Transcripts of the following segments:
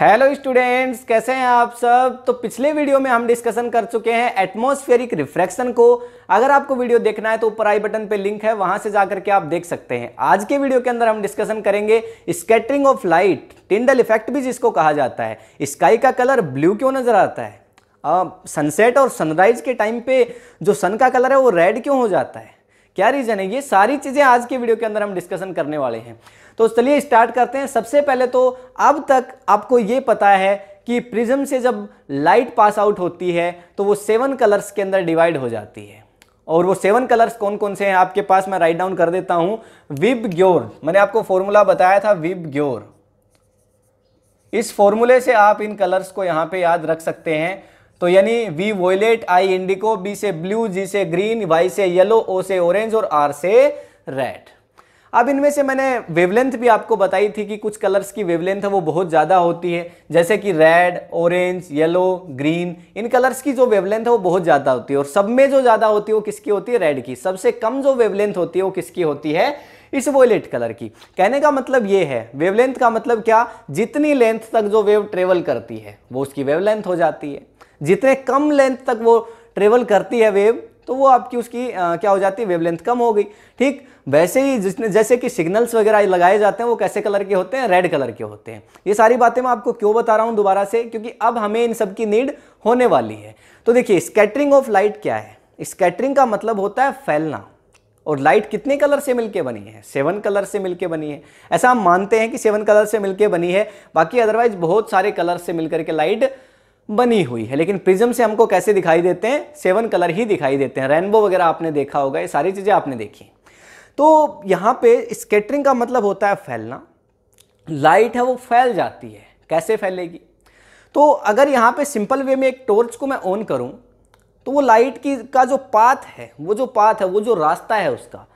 hello students कैसे हैं आप सब तो पिछले वीडियो में हम डिस्कशन कर चुके हैं एटमॉस्फेरिक रिफ्रैक्शन को अगर आपको वीडियो देखना है तो ऊपर आई बटन पे लिंक है वहां से जाकर के आप देख सकते हैं आज के वीडियो के अंदर हम डिस्कशन करेंगे scattering of light Tyndall effect भी जिसको कहा जाता है स्काई का कलर ब्लू क्यों नजर आता है सनसेट और सनराइज के टाइम पे जो सन का कलर है वो रेड क्यों हो जाता है क्या रीजन है ये सारी चीजें आज के वीडियो के अंदर हम डिस्कशन करने वाले हैं तो चलिए स्टार्ट करते हैं सबसे पहले तो अब तक आपको ये पता है कि प्रिज्म से जब लाइट पास आउट होती है तो वो सेवन कलर्स के अंदर डिवाइड हो जाती है और वो सेवन कलर्स कौन कौन से हैं आपके पास मैं राइट डाउन कर देता हूं विब ग्योर मैंने आपको फॉर्मूला बताया था विब ग्योर इस फॉर्मूले से आप इन कलर्स को यहां पे याद रख सकते हैं तो यानी V violet I indigo B से ब्लू जी से ग्रीन वाई से येलो ओ से ऑरेंज और आर से रेड अब इनमें से मैंने वेवलेंथ भी आपको बताई थी कि कुछ कलर्स की वेवलेंथ है वो बहुत ज़्यादा होती है जैसे कि रेड ऑरेंज येलो ग्रीन इन कलर्स की जो वेवलेंथ है वो बहुत ज़्यादा होती है और सब में जो ज़्यादा होती है वो किसकी होती है रेड की सबसे कम जो वेवलेंथ होती है वो किसकी होती है इस वोलेट कलर की कहने का मतलब ये है वेवलेंथ का मतलब क्या जितनी लेंथ तक जो वेव ट्रेवल करती है वो उसकी वेवलेंथ हो जाती है जितने कम लेंथ तक वो ट्रेवल करती है वेव तो वो आपकी उसकी आ, क्या हो जाती है वेवलेंथ कम हो गई ठीक वैसे ही जिसने जैसे कि सिग्नल्स वगैरह लगाए जाते हैं वो कैसे कलर के होते हैं रेड कलर के होते हैं ये सारी बातें मैं आपको क्यों बता रहा हूँ दोबारा से क्योंकि अब हमें इन सब की नीड होने वाली है तो देखिए स्कैटरिंग ऑफ लाइट क्या है स्कैटरिंग का मतलब होता है फैलना और लाइट कितने कलर से मिलके बनी है सेवन कलर से मिलके बनी है ऐसा हम मानते हैं कि सेवन कलर से मिलके बनी है बाकी अदरवाइज बहुत सारे कलर से मिलकर के लाइट बनी हुई है लेकिन प्रिज्म से हमको कैसे दिखाई देते हैं सेवन कलर ही दिखाई देते हैं रेनबो वगैरह आपने देखा होगा ये सारी चीज़ें आपने देखी तो यहाँ पे स्केटरिंग का मतलब होता है फैलना लाइट है वो फैल जाती है कैसे फैलेगी तो अगर यहाँ पे सिंपल वे में एक टॉर्च को मैं ऑन करूँ तो वो लाइट की का जो पाथ है वो जो पाथ है वो जो रास्ता है उसका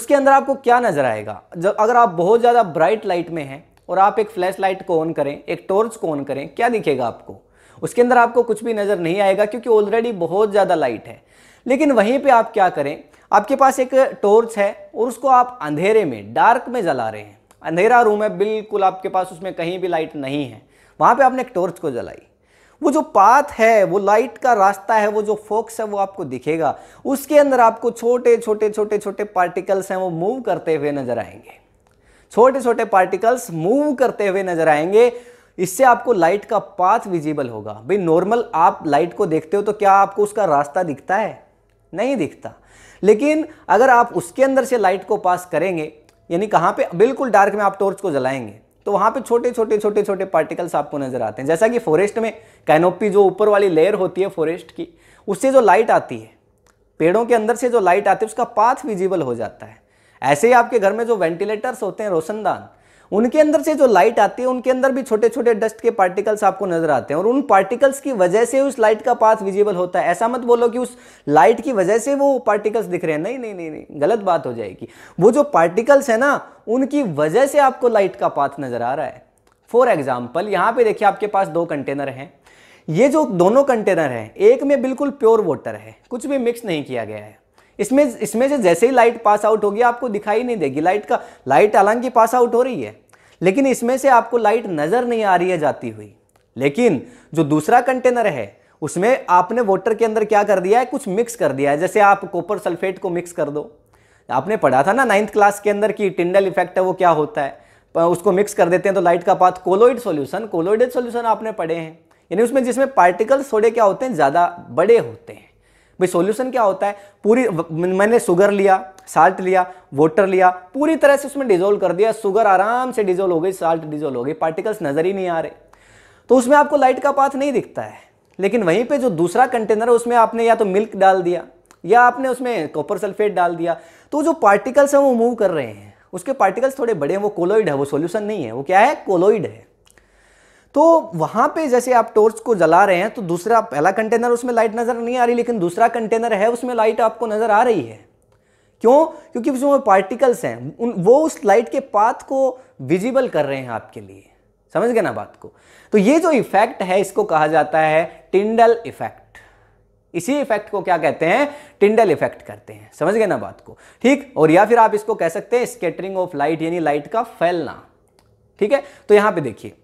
उसके अंदर आपको क्या नज़र आएगा जब अगर आप बहुत ज़्यादा ब्राइट लाइट में हैं और आप एक फ्लैश लाइट को ऑन करें एक टॉर्च को ऑन करें क्या दिखेगा आपको उसके अंदर आपको कुछ भी नज़र नहीं आएगा क्योंकि ऑलरेडी बहुत ज़्यादा लाइट है लेकिन वहीं पे आप क्या करें आपके पास एक टॉर्च है और उसको आप अंधेरे में डार्क में जला रहे हैं अंधेरा रूम है बिल्कुल आपके पास उसमें कहीं भी लाइट नहीं है वहां पे आपने एक टॉर्च को जलाई वो जो पाथ है वो लाइट का रास्ता है वो जो फोक्स है वो आपको दिखेगा उसके अंदर आपको छोटे छोटे छोटे छोटे पार्टिकल्स हैं वो मूव करते हुए नजर आएंगे छोटे छोटे पार्टिकल्स मूव करते हुए नजर आएंगे इससे आपको लाइट का पाथ विजिबल होगा भाई नॉर्मल आप लाइट को देखते हो तो क्या आपको उसका रास्ता दिखता है नहीं दिखता लेकिन अगर आप उसके अंदर से लाइट को पास करेंगे यानी कहाँ पे बिल्कुल डार्क में आप टॉर्च को जलाएंगे तो वहाँ पे छोटे छोटे छोटे छोटे पार्टिकल्स आपको नज़र आते हैं जैसा कि फॉरेस्ट में कैनोपी जो ऊपर वाली लेयर होती है फॉरेस्ट की उससे जो लाइट आती है पेड़ों के अंदर से जो लाइट आती है उसका पाथ विजिबल हो जाता है ऐसे ही आपके घर में जो वेंटिलेटर्स होते हैं रोशनदान उनके अंदर से जो लाइट आती है उनके अंदर भी छोटे छोटे डस्ट के पार्टिकल्स आपको नजर आते हैं और उन पार्टिकल्स की वजह से उस लाइट का पाथ विजिबल होता है ऐसा मत बोलो कि उस लाइट की वजह से वो पार्टिकल्स दिख रहे हैं नहीं नहीं नहीं नहीं गलत बात हो जाएगी वो जो पार्टिकल्स है ना उनकी वजह से आपको लाइट का पाथ नजर आ रहा है फॉर एग्जाम्पल यहां पर देखिए आपके पास दो कंटेनर हैं ये जो दोनों कंटेनर हैं एक में बिल्कुल प्योर वाटर है कुछ भी मिक्स नहीं किया गया है इसमें इसमें से जैसे ही लाइट पास आउट होगी आपको दिखाई नहीं देगी लाइट का लाइट हालांकि पास आउट हो रही है लेकिन इसमें से आपको लाइट नज़र नहीं आ रही है जाती हुई लेकिन जो दूसरा कंटेनर है उसमें आपने वाटर के अंदर क्या कर दिया है कुछ मिक्स कर दिया है जैसे आप कॉपर सल्फेट को मिक्स कर दो आपने पढ़ा था ना नाइन्थ क्लास के अंदर कि टिंडल इफेक्ट है वो क्या होता है उसको मिक्स कर देते हैं तो लाइट का path colloid solution colloided solution आपने पढ़े हैं यानी उसमें जिसमें पार्टिकल्स थोड़े क्या होते हैं ज़्यादा बड़े होते हैं भाई सोल्यूशन क्या होता है पूरी मैंने सुगर लिया साल्ट लिया वाटर लिया पूरी तरह से उसमें डिजोल्व कर दिया सुगर आराम से डिजोल्व हो गई साल्ट डिजोल्व हो गई पार्टिकल्स नजर ही नहीं आ रहे तो उसमें आपको लाइट का पाथ नहीं दिखता है लेकिन वहीं पे जो दूसरा कंटेनर है उसमें आपने या तो मिल्क डाल दिया या आपने उसमें कॉपर सल्फेट डाल दिया तो जो पार्टिकल्स हैं वो मूव कर रहे हैं उसके पार्टिकल्स थोड़े बड़े हैं वो कोलोइड है वो सोल्यूशन नहीं है वो क्या है कोलोइड है तो वहां पे जैसे आप टोर्च को जला रहे हैं तो दूसरा पहला कंटेनर उसमें लाइट नजर नहीं आ रही लेकिन दूसरा कंटेनर है उसमें लाइट आपको नजर आ रही है क्यों क्योंकि उसमें पार्टिकल्स हैं उन वो उस लाइट के पाथ को विजिबल कर रहे हैं आपके लिए समझ गए ना बात को तो ये जो इफेक्ट है इसको कहा जाता है टिंडल इफेक्ट इसी इफेक्ट को क्या कहते हैं टिंडल इफेक्ट करते हैं समझ गए ना बात को ठीक और या फिर आप इसको कह सकते हैं स्केटरिंग ऑफ लाइट यानी लाइट का फैलना ठीक है तो यहां पे देखिए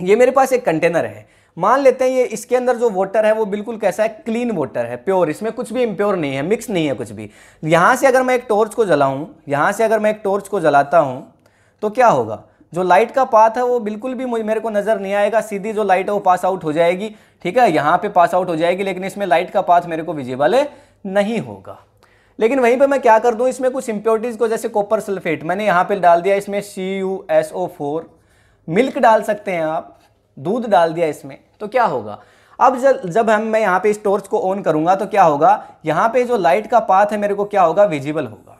ये मेरे पास एक कंटेनर है मान लेते हैं ये इसके अंदर जो वाटर है वो बिल्कुल कैसा है क्लीन वाटर है प्योर इसमें कुछ भी इम्प्योर नहीं है मिक्स नहीं है कुछ भी यहाँ से अगर मैं एक टॉर्च को जलाऊँ यहाँ से अगर मैं एक टॉर्च को जलाता हूँ तो क्या होगा जो लाइट का पाथ है वो बिल्कुल भी मेरे को नज़र नहीं आएगा सीधी जो लाइट है वो पास आउट हो जाएगी ठीक है यहाँ पे पास आउट हो जाएगी लेकिन इसमें लाइट का पाथ मेरे को विजिबल नहीं होगा लेकिन वहीं पे मैं क्या कर दूँ इसमें कुछ इम्प्योरिटीज़ को जैसे कॉपर सल्फेट मैंने यहाँ पे डाल दिया इसमें C U S O four milk डाल सकते हैं आप दूध डाल दिया इसमें तो क्या होगा अब जब हम मैं यहाँ पे इस टॉर्च को ऑन करूँगा तो क्या होगा यहाँ पे जो लाइट का पाथ है मेरे को क्या होगा विजिबल होगा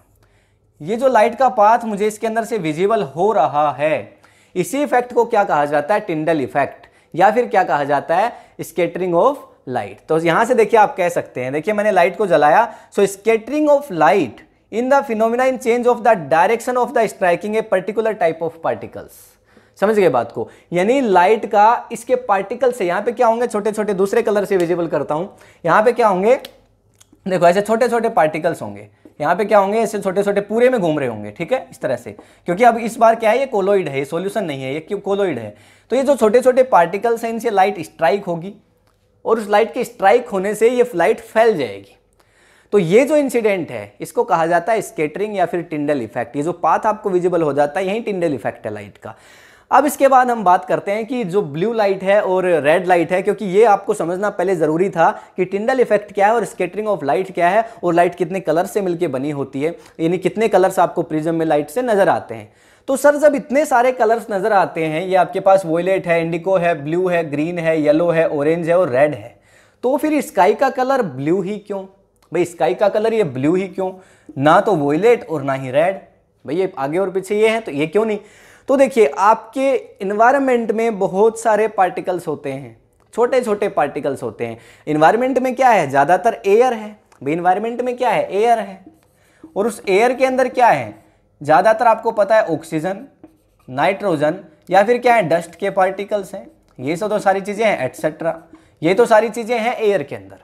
ये जो लाइट का पाथ मुझे इसके अंदर से विजिबल हो रहा है इसी इफेक्ट को क्या कहा जाता है टिंडल इफेक्ट या फिर क्या कहा जाता है स्केटरिंग ऑफ लाइट तो यहां से देखिए आप कह सकते हैं देखिए मैंने लाइट को जलाया so scattering of light in the phenomena in change of the direction of the striking a particular type of particles समझ गए बात को यानी लाइट का इसके पार्टिकल से यहां पे क्या होंगे छोटे छोटे दूसरे कलर से विजिबल करता हूं यहां पे क्या होंगे देखो ऐसे छोटे छोटे पार्टिकल्स होंगे यहां पे क्या होंगे ऐसे छोटे छोटे पूरे में घूम रहे होंगे ठीक है इस तरह से क्योंकि अब इस बार क्या है ये कोलोइड है ये सोल्यूशन नहीं है ये कोलोइड है तो ये जो छोटे छोटे पार्टिकल्स हैं इनसे लाइट स्ट्राइक होगी और उस लाइट के स्ट्राइक होने से ये लाइट फैल जाएगी तो ये जो इंसिडेंट है इसको कहा जाता है स्केटरिंग या फिर टिंडल इफेक्ट ये जो पाथ आपको विजिबल हो जाता है यही टिंडल इफेक्ट है लाइट का अब इसके बाद हम बात करते हैं कि जो ब्लू लाइट है और रेड लाइट है क्योंकि ये आपको समझना पहले ज़रूरी था कि टिंडल इफेक्ट क्या है और स्केटरिंग ऑफ लाइट क्या है और लाइट कितने कलर से मिलकर बनी होती है यानी कितने कलर्स आपको प्रिजम में लाइट से नज़र आते हैं तो सर जब इतने सारे कलर्स नज़र आते हैं ये आपके पास वोयलेट है इंडिको है ब्लू है ग्रीन है येलो है ऑरेंज है और रेड है तो फिर स्काई का कलर ब्लू ही क्यों भाई स्काई का कलर ये ब्लू ही क्यों ना तो वोयलेट और ना ही रेड भाई ये आगे और पीछे ये है तो ये क्यों नहीं तो देखिए आपके इन्वायरमेंट में बहुत सारे पार्टिकल्स होते हैं छोटे छोटे पार्टिकल्स होते हैं इन्वायरमेंट में क्या है ज़्यादातर एयर है भाई इन्वायरमेंट में क्या है एयर है और उस एयर के अंदर क्या है ज़्यादातर आपको पता है ऑक्सीजन नाइट्रोजन या फिर क्या है डस्ट के पार्टिकल्स हैं ये सब तो सारी चीज़ें हैं एट्सेट्रा ये तो सारी चीज़ें हैं एयर के अंदर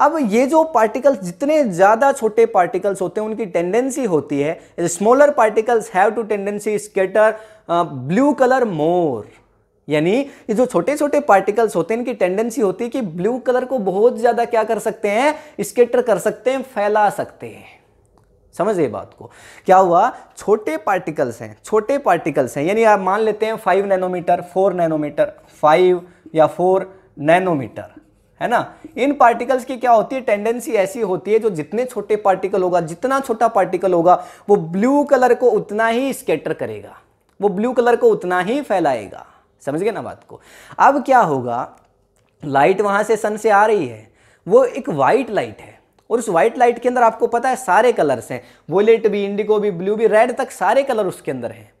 अब ये जो पार्टिकल्स जितने ज़्यादा छोटे पार्टिकल्स होते हैं उनकी टेंडेंसी होती है smaller particles have to tendency scatter blue colour more यानी ये जो छोटे छोटे पार्टिकल्स होते हैं इनकी टेंडेंसी होती है कि ब्लू कलर को बहुत ज़्यादा क्या कर सकते हैं स्केटर कर सकते हैं फैला सकते हैं समझिए बात को क्या हुआ छोटे पार्टिकल्स हैं छोटे पार्टिकल्स हैं यानी आप मान लेते हैं five nanometre four nanometre five या फोर नैनोमीटर है ना इन पार्टिकल्स की क्या होती है टेंडेंसी ऐसी होती है जो जितने छोटे पार्टिकल होगा जितना छोटा पार्टिकल होगा वो ब्लू कलर को उतना ही स्केटर करेगा वो ब्लू कलर को उतना ही फैलाएगा समझ गए ना बात को अब क्या होगा लाइट वहां से सन से आ रही है वो एक वाइट लाइट है और उस व्हाइट लाइट के अंदर आपको पता है सारे कलर्स हैं वोलेट भी इंडिगो भी ब्लू भी रेड तक सारे कलर उसके अंदर हैं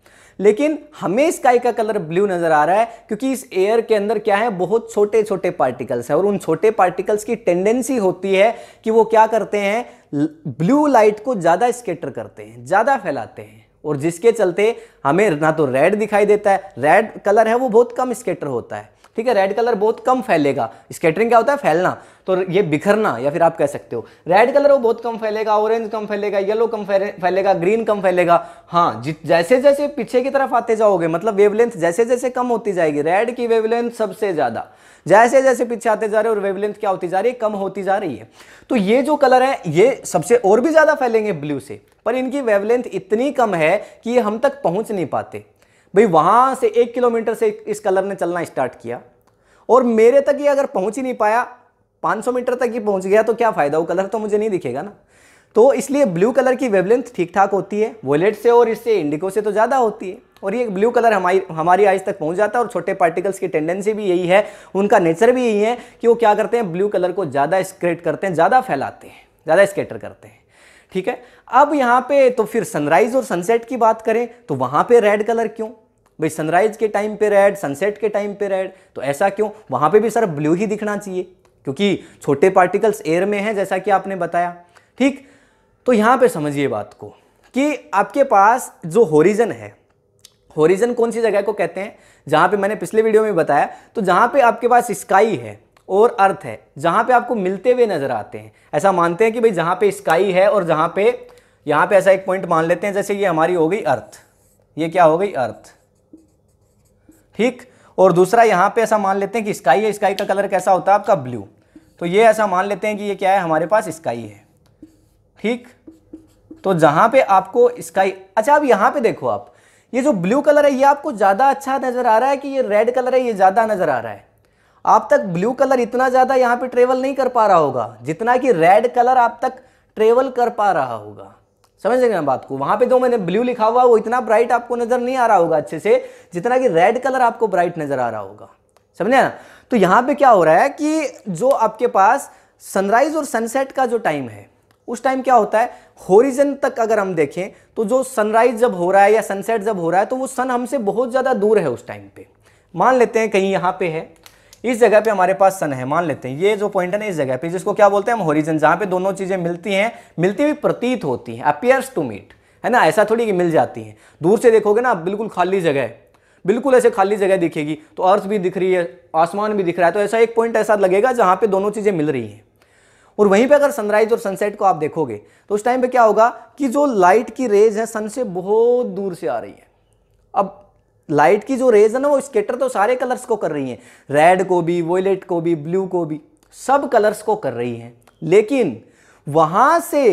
लेकिन हमें स्काई का कलर ब्लू नजर आ रहा है क्योंकि इस एयर के अंदर क्या है बहुत छोटे छोटे पार्टिकल्स है और उन छोटे पार्टिकल्स की टेंडेंसी होती है कि वो क्या करते हैं ब्लू लाइट को ज़्यादा स्केटर करते हैं ज़्यादा फैलाते हैं और जिसके चलते हमें ना तो रेड दिखाई देता है रेड कलर है वो बहुत कम स्केटर होता है ठीक है रेड कलर बहुत कम फैलेगा स्केटरिंग क्या होता है फैलना तो ये बिखरना या फिर आप कह सकते हो रेड कलर वो बहुत कम फैलेगा ऑरेंज कम फैलेगा येलो कम फैलेगा ग्रीन कम फैलेगा हाँ जैसे जैसे पीछे की तरफ आते जाओगे मतलब वेवलेंथ जैसे जैसे कम होती जाएगी रेड की वेवलेंथ सबसे ज़्यादा जैसे जैसे पीछे आते जा रहे हो और वेवलेंथ क्या होती जा रही है कम होती जा रही है तो ये जो कलर है ये सबसे और भी ज़्यादा फैलेंगे ब्लू से पर इनकी वेवलेंथ इतनी कम है कि ये हम तक पहुंच नहीं पाते भाई वहाँ से एक किलोमीटर से इस कलर ने चलना स्टार्ट किया और मेरे तक ये अगर पहुँच ही नहीं पाया 500 मीटर तक ही पहुँच गया तो क्या फ़ायदा वो कलर तो मुझे नहीं दिखेगा ना तो इसलिए ब्लू कलर की वेवलेंथ ठीक ठाक होती है वॉलेट से और इससे इंडिको से तो ज़्यादा होती है और ये ब्लू कलर हमारी हमारी आइज तक पहुंच जाता है और छोटे पार्टिकल्स की टेंडेंसी भी यही है उनका नेचर भी यही है कि वो क्या करते हैं ब्लू कलर को ज़्यादा स्क्रेट करते हैं ज़्यादा फैलाते हैं ज़्यादा स्केटर करते हैं ठीक है अब यहाँ पे तो फिर सनराइज और सनसेट की बात करें तो वहाँ पे रेड कलर क्यों भाई सनराइज के टाइम पे रेड सनसेट के टाइम पे रेड तो ऐसा क्यों वहाँ पे भी सर ब्लू ही दिखना चाहिए क्योंकि छोटे पार्टिकल्स एयर में हैं जैसा कि आपने बताया ठीक तो यहाँ पे समझिए बात को कि आपके पास जो होरिजन है होरिजन कौन सी जगह को कहते हैं जहाँ पर मैंने पिछले वीडियो में बताया तो जहाँ पर आपके पास स्काई है और अर्थ है जहां पे आपको मिलते हुए नजर आते हैं ऐसा मानते हैं कि भाई जहां पे स्काई है और जहां पे यहां पे ऐसा एक पॉइंट मान लेते हैं जैसे ये हमारी हो गई अर्थ ये क्या हो गई अर्थ ठीक और दूसरा यहां पे ऐसा मान लेते हैं कि स्काई है स्काई का कलर कैसा होता है आपका ब्लू तो ये ऐसा मान लेते हैं कि ये क्या है हमारे पास स्काई है ठीक तो जहां पे आपको स्काई अच्छा अब यहां पे देखो आप ये जो ब्लू कलर है ये आपको ज़्यादा अच्छा नज़र आ रहा है कि ये रेड कलर है ये ज़्यादा नज़र आ रहा है आप तक ब्लू कलर इतना ज़्यादा यहाँ पे ट्रेवल नहीं कर पा रहा होगा जितना कि रेड कलर आप तक ट्रेवल कर पा रहा होगा समझ रहे हैं बात को वहां पे जो मैंने ब्लू लिखा हुआ वो इतना ब्राइट आपको नजर नहीं आ रहा होगा अच्छे से जितना कि रेड कलर आपको ब्राइट नजर आ रहा होगा समझे ना तो यहां पे क्या हो रहा है कि जो आपके पास सनराइज और सनसेट का जो टाइम है उस टाइम क्या होता है होरिजन तक अगर हम देखें तो जो सनराइज जब हो रहा है या सनसेट जब हो रहा है तो वो सन हमसे बहुत ज़्यादा दूर है उस टाइम पे मान लेते हैं कहीं यहां पे है इस जगह पे हमारे पास सन है मान लेते हैं ये जो पॉइंट है ना इस जगह पे जिसको क्या बोलते हैं हम होरिजन जहां पे दोनों चीज़ें मिलती हैं मिलती हुई प्रतीत होती हैं अपियर्स टू मीट है ना ऐसा थोड़ी कि मिल जाती हैं दूर से देखोगे ना बिल्कुल खाली जगह है बिल्कुल ऐसे खाली जगह दिखेगी तो अर्थ भी दिख रही है आसमान भी दिख रहा है तो ऐसा एक पॉइंट ऐसा लगेगा जहां पर दोनों चीज़ें मिल रही हैं और वहीं पे अगर सनराइज और सनसेट को आप देखोगे तो उस टाइम पे क्या होगा कि जो लाइट की रेज है सन से बहुत दूर से आ रही है अब लाइट की जो रेज है ना वो स्केटर तो सारे कलर्स को कर रही हैं रेड को भी वोलेट को भी ब्लू को भी सब कलर्स को कर रही हैं लेकिन वहां से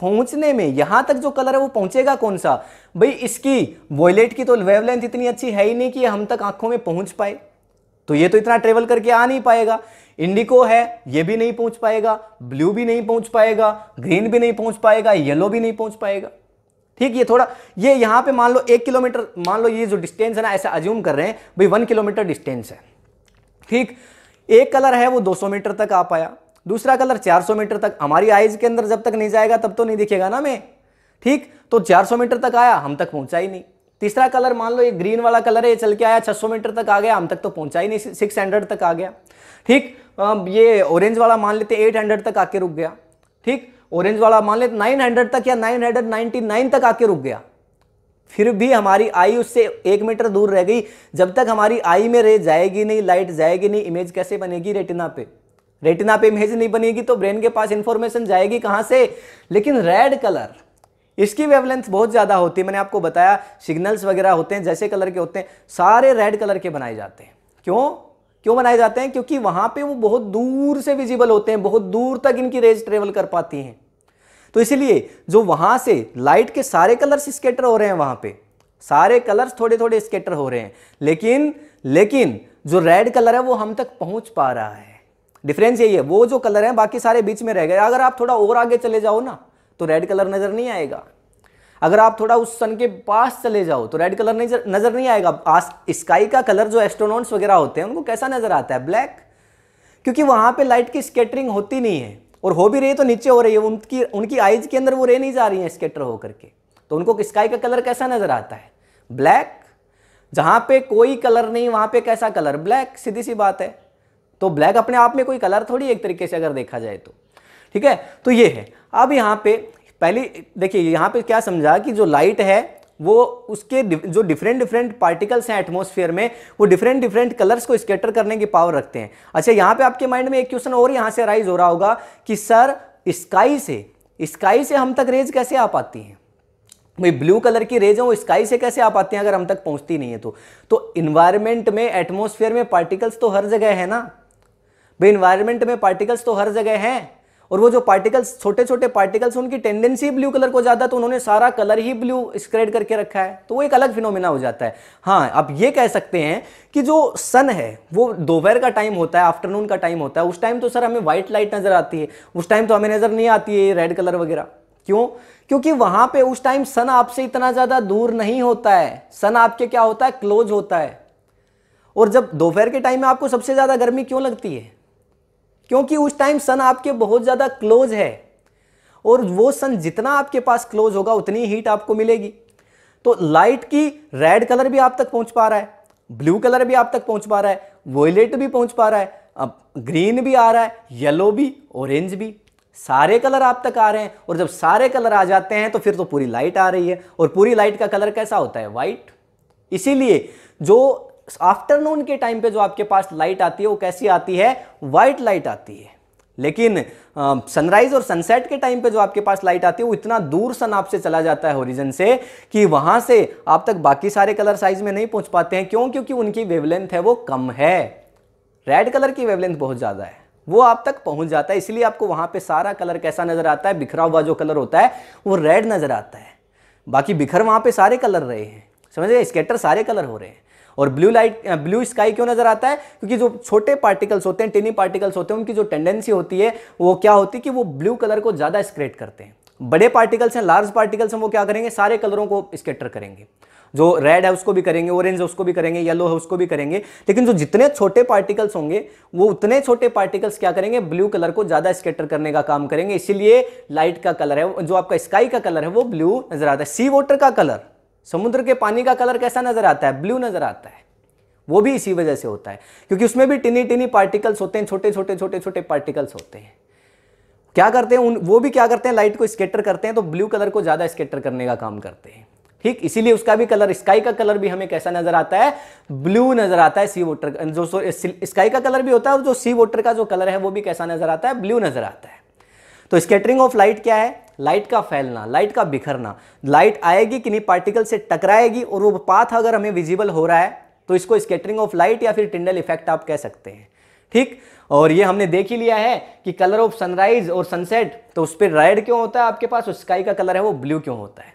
पहुंचने में यहां तक जो कलर है वो पहुंचेगा कौन सा भाई इसकी वॉयलेट की तो वेवलेंथ इतनी अच्छी है ही नहीं कि हम तक आंखों में पहुंच पाए तो ये तो इतना ट्रेवल करके आ नहीं पाएगा इंडिको है ये भी नहीं पहुंच पाएगा ब्लू भी नहीं पहुंच पाएगा ग्रीन भी नहीं पहुंच पाएगा येलो भी नहीं पहुंच पाएगा ठीक ये थोड़ा ये यहाँ पे मान लो एक किलोमीटर मान लो ये जो डिस्टेंस है ना ऐसा अज्यूम कर रहे हैं भाई वन किलोमीटर डिस्टेंस है ठीक एक कलर है वो 200 मीटर तक आ पाया दूसरा कलर 400 मीटर तक हमारी आइज के अंदर जब तक नहीं जाएगा तब तो नहीं दिखेगा ना मैं ठीक तो 400 मीटर तक आया हम तक पहुंचा ही नहीं तीसरा कलर मान लो ये ग्रीन वाला कलर है ये चल के आया 600 मीटर तक आ गया हम तक तो पहुंचा ही नहीं हंड्रेड तक आ गया ठीक ये ऑरेंज वाला मान लेते हंड्रेड तक आके रुक गया ठीक ऑरेंज वाला मान नाइन 900 तक या 999 तक आके रुक गया फिर भी हमारी आई उससे एक मीटर दूर रह गई जब तक हमारी आई में रे जाएगी नहीं लाइट जाएगी नहीं इमेज कैसे बनेगी रेटिना पे रेटिना पे इमेज नहीं बनेगी तो ब्रेन के पास इंफॉर्मेशन जाएगी कहाँ से लेकिन रेड कलर इसकी वेवलेंथ बहुत ज़्यादा होती है मैंने आपको बताया सिग्नल्स वगैरह होते हैं जैसे कलर के होते हैं सारे रेड कलर के बनाए जाते हैं क्यों क्यों बनाए जाते हैं क्योंकि वहाँ पे वो बहुत दूर से विजिबल होते हैं बहुत दूर तक इनकी रेज ट्रेवल कर पाती हैं तो इसलिए जो वहां से लाइट के सारे कलर्स स्केटर हो रहे हैं वहां पे सारे कलर्स थोड़े थोड़े स्केटर हो रहे हैं लेकिन लेकिन जो रेड कलर है वो हम तक पहुंच पा रहा है डिफरेंस यही है वो जो कलर है बाकी सारे बीच में रह गए अगर आप थोड़ा और आगे चले जाओ ना तो रेड कलर नज़र नहीं आएगा अगर आप थोड़ा उस सन के पास चले जाओ तो रेड कलर नजर नज़र नहीं आएगा आस स्काई का कलर जो एस्ट्रोनॉट्स वगैरह होते हैं उनको कैसा नज़र आता है ब्लैक क्योंकि वहां पे लाइट की स्केटरिंग होती नहीं है और हो भी रही है तो नीचे हो रही है उनकी उनकी आइज के अंदर वो रे नहीं जा रही है स्केटर होकर के तो उनको स्काई का कलर कैसा नज़र आता है ब्लैक जहां पे कोई कलर नहीं वहां पे कैसा कलर ब्लैक सीधी सी बात है तो ब्लैक अपने आप में कोई कलर थोड़ी एक तरीके से अगर देखा जाए तो ठीक है तो ये है अब यहां पे पहली देखिए यहां पे क्या समझा कि जो लाइट है वो उसके जो डिफरेंट डिफरेंट पार्टिकल्स हैं एटमोसफियर में वो डिफरेंट डिफरेंट कलर्स को स्केटर करने की पावर रखते हैं अच्छा यहाँ पे आपके माइंड में एक क्वेश्चन और यहाँ से राइज हो रहा होगा कि सर स्काई से स्काई से हम तक रेज कैसे आ पाती हैं भाई ब्लू कलर की रेज है वो स्काई से कैसे आ पाती हैं अगर हम तक पहुंचती नहीं है तो तो इन्वायरमेंट में एटमोसफियर में पार्टिकल्स तो हर जगह है ना भाई इन्वायरमेंट में पार्टिकल्स तो हर जगह हैं और वो जो पार्टिकल्स छोटे छोटे पार्टिकल्स उनकी टेंडेंसी ब्लू कलर को ज़्यादा तो उन्होंने सारा कलर ही ब्लू स्क्रेड करके रखा है तो वो एक अलग फिनोमिना हो जाता है हाँ आप ये कह सकते हैं कि जो सन है वो दोपहर का टाइम होता है आफ्टरनून का टाइम होता है उस टाइम तो सर हमें व्हाइट लाइट नज़र आती है उस टाइम तो हमें नज़र नहीं आती है रेड कलर वगैरह क्यों क्योंकि वहां पर उस टाइम सन आपसे इतना ज़्यादा दूर नहीं होता है सन आपके क्या होता है क्लोज होता है और जब दोपहर के टाइम में आपको सबसे ज़्यादा गर्मी क्यों लगती है क्योंकि उस टाइम सन आपके बहुत ज़्यादा क्लोज है और वो सन जितना आपके पास क्लोज होगा उतनी हीट आपको मिलेगी तो लाइट की रेड कलर भी आप तक पहुंच पा रहा है ब्लू कलर भी आप तक पहुंच पा रहा है वॉयलेट भी पहुंच पा रहा है अब ग्रीन भी आ रहा है येलो भी ऑरेंज भी सारे कलर आप तक आ रहे हैं और जब सारे कलर आ जाते हैं तो फिर तो पूरी लाइट आ रही है और पूरी लाइट का कलर कैसा होता है वाइट इसीलिए जो आफ्टरनून के टाइम पे जो आपके पास लाइट आती है वो कैसी आती है व्हाइट लाइट आती है लेकिन सनराइज और सनसेट के टाइम पे जो आपके पास लाइट आती है वो इतना दूर सन आपसे चला जाता है ओरिजन से कि वहां से आप तक बाकी सारे कलर साइज में नहीं पहुंच पाते हैं क्यों क्योंकि उनकी वेवलेंथ है वो कम है रेड कलर की वेवलेंथ बहुत ज़्यादा है वो आप तक पहुंच जाता है इसलिए आपको वहां पे सारा कलर कैसा नजर आता है बिखरा हुआ जो कलर होता है वो रेड नजर आता है बाकी बिखर वहां पे सारे कलर रहे हैं समझ रहे स्केटर सारे कलर हो रहे हैं और ब्लू लाइट ब्लू स्काई क्यों नजर आता है क्योंकि जो छोटे पार्टिकल्स होते हैं टिनी पार्टिकल्स होते हैं उनकी जो टेंडेंसी होती है वो क्या होती है कि वो ब्लू कलर को ज़्यादा स्क्रेट करते हैं बड़े पार्टिकल्स हैं लार्ज पार्टिकल्स हैं वो क्या करेंगे सारे कलरों को स्केटर करेंगे जो रेड है उसको भी करेंगे ऑरेंज है उसको भी करेंगे येलो है उसको भी करेंगे लेकिन जो जितने छोटे पार्टिकल्स होंगे वो उतने छोटे पार्टिकल्स क्या करेंगे ब्लू कलर को ज़्यादा स्केटर करने का काम करेंगे इसीलिए लाइट का कलर है जो आपका स्काई का कलर है वो ब्लू नजर आता है सी वाटर का कलर समुद्र के पानी का कलर कैसा नज़र आता है ब्लू नज़र आता है वो भी इसी वजह से होता है क्योंकि उसमें भी टिनी टिनी पार्टिकल्स होते हैं छोटे छोटे छोटे छोटे पार्टिकल्स होते हैं क्या करते हैं उन वो भी क्या करते हैं लाइट को स्केटर करते हैं तो ब्लू कलर को ज़्यादा स्केटर करने का काम करते हैं ठीक इसीलिए उसका भी कलर स्काई का कलर भी हमें कैसा नजर आता है ब्लू नजर आता है सी वाटर जो स्काई का कलर भी होता है जो सी वाटर का जो कलर है वो भी कैसा नजर आता है ब्लू नजर आता है तो स्केटरिंग ऑफ लाइट क्या है लाइट का फैलना लाइट का बिखरना लाइट आएगी कि नहीं पार्टिकल से टकराएगी और वो पाथ अगर हमें विजिबल हो रहा है तो इसको स्केटरिंग ऑफ लाइट या फिर टिंडल इफेक्ट आप कह सकते हैं ठीक और ये हमने देख ही लिया है कि कलर ऑफ सनराइज और सनसेट तो उस पर रेड क्यों होता है आपके पास स्काई का कलर है वो ब्लू क्यों होता है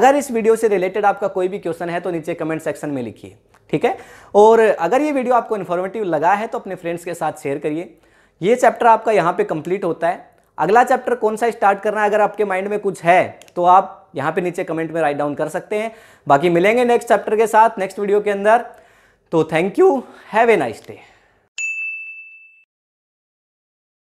अगर इस वीडियो से रिलेटेड आपका कोई भी क्वेश्चन है तो नीचे कमेंट सेक्शन में लिखिए ठीक है और अगर ये वीडियो आपको इन्फॉर्मेटिव लगा है तो अपने फ्रेंड्स के साथ शेयर करिए ये चैप्टर आपका यहाँ पे कंप्लीट होता है अगला चैप्टर कौन सा स्टार्ट करना है अगर आपके माइंड में कुछ है तो आप यहां पे नीचे कमेंट में राइट डाउन कर सकते हैं बाकी मिलेंगे नेक्स्ट चैप्टर के साथ नेक्स्ट वीडियो के अंदर तो thank you have a nice day